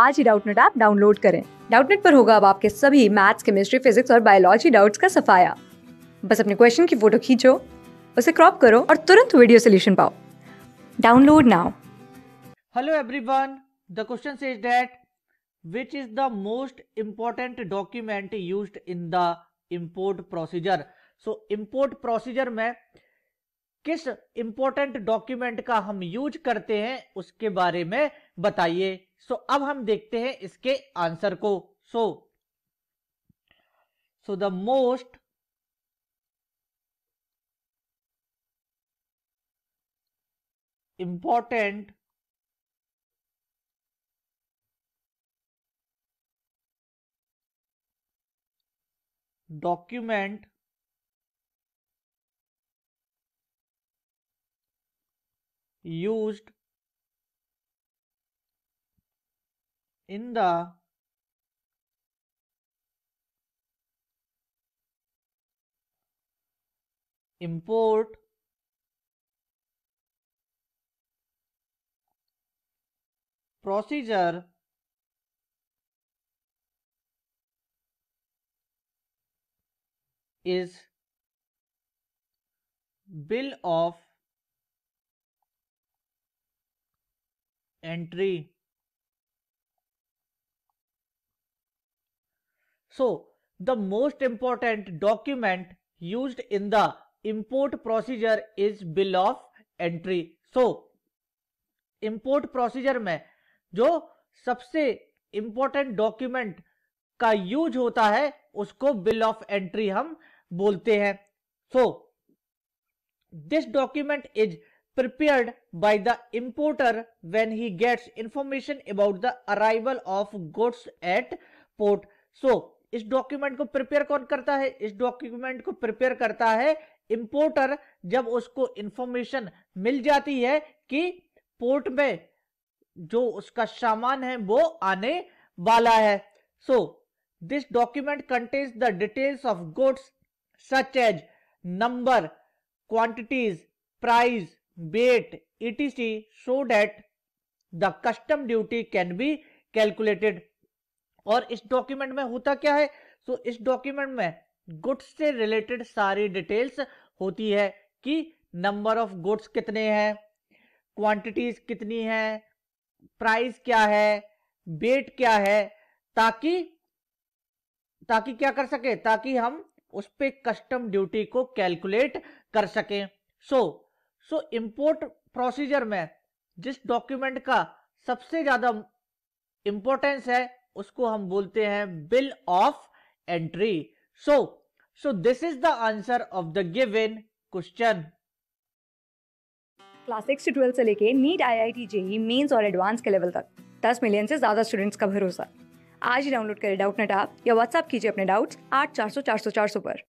आज ही Doubtnut app download करें डाउटनेट पर होगा अब आपके सभी मैथ्स केमिस्ट्री फिजिक्स और बायोलॉजी डाउट्स का सफाया बस अपने क्वेश्चन की फोटो खींचो उसे क्रॉप करो और तुरंत वीडियो सोल्यूशन पाओ download now hello everyone the question is that which is the most important document used in the import procedure so import procedure में किस इंपॉर्टेंट डॉक्यूमेंट का हम यूज करते हैं उसके बारे में बताइए सो so, अब हम देखते हैं इसके आंसर को so so the most important document used in the import procedure is bill of entry so the most important document use in the import procedure is bill of entry so import procedure में जो सबसे important document का use होता है उसको bill of entry हम बोलते हैं so this document is prepared by the importer when he gets information about the arrival of goods at port. So इस डॉक्यूमेंट को प्रिपेयर कौन करता है इस डॉक्यूमेंट को प्रिपेयर करता है इंपोर्टर जब उसको इंफॉर्मेशन मिल जाती है कि पोर्ट में जो उसका सामान है वो आने वाला है so this document contains the details of goods such as number quantities price weight, etc. So that the custom duty can be calculated और इस डॉक्यूमेंट में होता क्या है सो so, इस डॉक्यूमेंट में गुड्स से रिलेटेड सारी डिटेल्स होती है कि नंबर ऑफ गुड्स कितने हैं क्वांटिटीज कितनी है प्राइस क्या है वेट क्या है ताकि ताकि क्या कर सके ताकि हम उस पर कस्टम ड्यूटी को कैलकुलेट कर सके so so, so import procedure में जिस डॉक्यूमेंट का सबसे ज्यादा इंपॉर्टेंस है उसको हम बोलते हैं bill of entry so so this is the answer of the given question class six से ट्वेल्थ से लेके नीट आई आई टी जेई मेन्स और एडवांस के लेवल तक दस मिलियन से ज्यादा स्टूडेंट्स का भरोसा आज ही डाउनलोड करें डाउट नेट आप या व्हाट्सअप कीजिए अपने डाउट्स आठ चार सौ चार सौ चार सौ पर